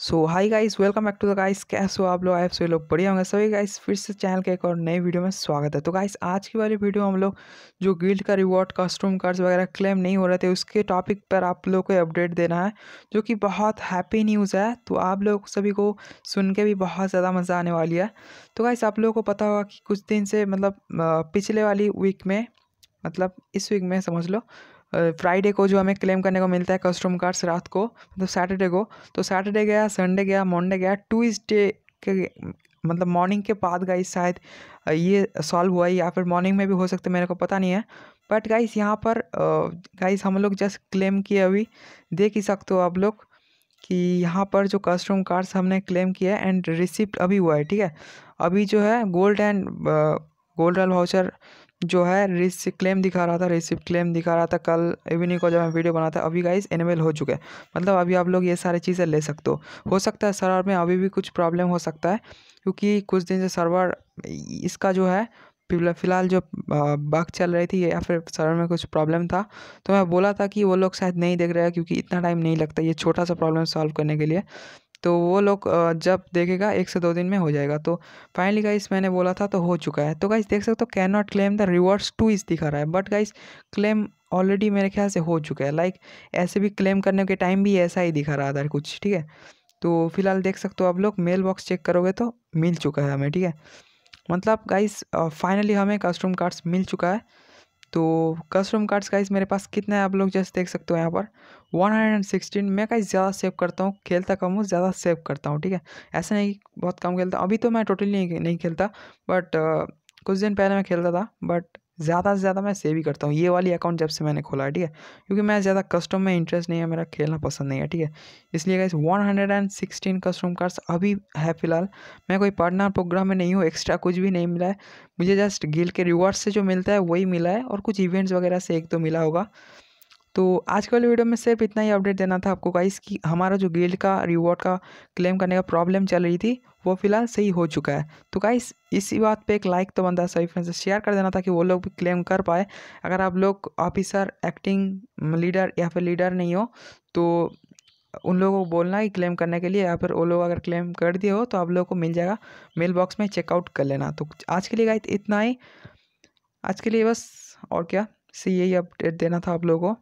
so hi guys welcome back to the guys कैसे हो आप लोग आए सो लोग बढ़िया होंगे सभी गाइस फिर से चैनल के एक और नए वीडियो में स्वागत है तो गाइस आज की वाली वीडियो हम लोग जो गिल्ड का रिवॉर्ड कस्टम कार्ड्स वगैरह क्लेम नहीं हो रहे थे उसके टॉपिक पर आप लोग को अपडेट देना है जो कि बहुत हैप्पी न्यूज़ है तो आप लोग सभी को सुन के भी बहुत ज़्यादा मज़ा आने वाली है तो गाइस आप लोगों को पता होगा कि कुछ दिन से मतलब पिछले वाली वीक में मतलब इस वीक में समझ लो फ्राइडे को जो हमें क्लेम करने को मिलता है कस्टम कार्ड्स रात को मतलब सैटरडे को तो सैटरडे गया संडे गया मंडे गया ट्यूजडे के मतलब मॉर्निंग के बाद गाइस शायद ये सॉल्व हुआ है या फिर मॉर्निंग में भी हो सकते मेरे को पता नहीं है बट गाइस यहाँ पर गाइस हम लोग जस्ट क्लेम किए अभी देख ही सकते हो आप लोग कि यहाँ पर जो कस्टम कार्ड्स हमने क्लेम किया है एंड रिसिप्ट अभी हुआ है ठीक है अभी जो है gold and gold royal voucher जो है रिसिप क्लेम दिखा रहा था रिसिप क्लेम दिखा रहा था कल इवनिंग को जब मैं वीडियो बनाता अभी गाइस एनिमल हो चुके हैं मतलब अभी आप लोग ये सारी चीज़ें ले सकते हो हो सकता है सर्वर में अभी भी कुछ प्रॉब्लम हो सकता है क्योंकि कुछ दिन से सर्वर इसका जो है फिलहाल जो बाग चल रही थी या फिर सर्वर में कुछ प्रॉब्लम था तो मैं बोला था कि वो लोग शायद नहीं देख रहे हैं क्योंकि इतना टाइम नहीं लगता ये छोटा सा प्रॉब्लम सॉल्व करने के लिए तो वो लोग जब देखेगा एक से दो दिन में हो जाएगा तो फाइनली गाइस मैंने बोला था तो हो चुका है तो गाइस देख सकते हो can not claim the rewards to इस दिखा रहा है बट गाइस क्लेम ऑलरेडी मेरे ख्याल से हो चुका है लाइक ऐसे भी क्लेम करने के टाइम भी ऐसा ही दिखा रहा था कुछ ठीक है तो फिलहाल देख सकते हो आप लोग मेल बॉक्स चेक करोगे तो मिल चुका है हमें ठीक है मतलब गाइस फाइनली हमें कस्टम कार्ड्स मिल चुका है तो कस्टम कार्ड्स का इस मेरे पास कितना है आप लोग जैसे देख सकते हो यहाँ पर 116 मैं का ज़्यादा सेव करता हूँ खेलता कम हूँ ज़्यादा सेव करता हूँ ठीक है ऐसा नहीं बहुत कम खेलता अभी तो मैं टोटली नहीं नहीं खेलता बट कुछ दिन पहले मैं खेलता था बट ज़्यादा से ज़्यादा मैं सेव ही करता हूँ ये वाली अकाउंट जब से मैंने खोला है ठीक है क्योंकि मैं ज़्यादा कस्टम में इंटरेस्ट नहीं है मेरा खेलना पसंद नहीं है ठीक है इसलिए गाइस 116 कस्टम कार्ड्स अभी है फिलहाल मैं कोई पार्टनर प्रोग्राम में नहीं हूँ एक्स्ट्रा कुछ भी नहीं मिला है मुझे जस्ट गिल के रिवॉर्ड से जो मिलता है वही मिला है और कुछ इवेंट्स वगैरह से एक तो मिला होगा तो आज के वाले वीडियो में सिर्फ इतना ही अपडेट देना था आपको गाइस कि हमारा जो गिल्ड का रिवॉर्ड का क्लेम करने का प्रॉब्लम चल रही थी वो फ़िलहाल सही हो चुका है तो गाइस इसी बात पे एक लाइक तो बनता है सभी फ्रेंड्स से शेयर कर देना ताकि वो लोग भी क्लेम कर पाए अगर आप लोग ऑफिसर एक्टिंग लीडर या फिर लीडर नहीं हो तो उन लोगों को बोलना है क्लेम करने के लिए या फिर वो लोग अगर क्लेम कर दिए हो तो आप लोगों को मिल जाएगा मेल बॉक्स में चेकआउट कर लेना तो आज के लिए गाइस इतना ही आज के लिए बस और क्या से यही अपडेट देना था आप लोगों को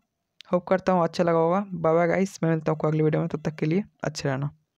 होप करता हूँ अच्छा लगा होगा बाबा गाइस मैं मिलता हूँ अगली वीडियो में तब तो तक के लिए अच्छे रहना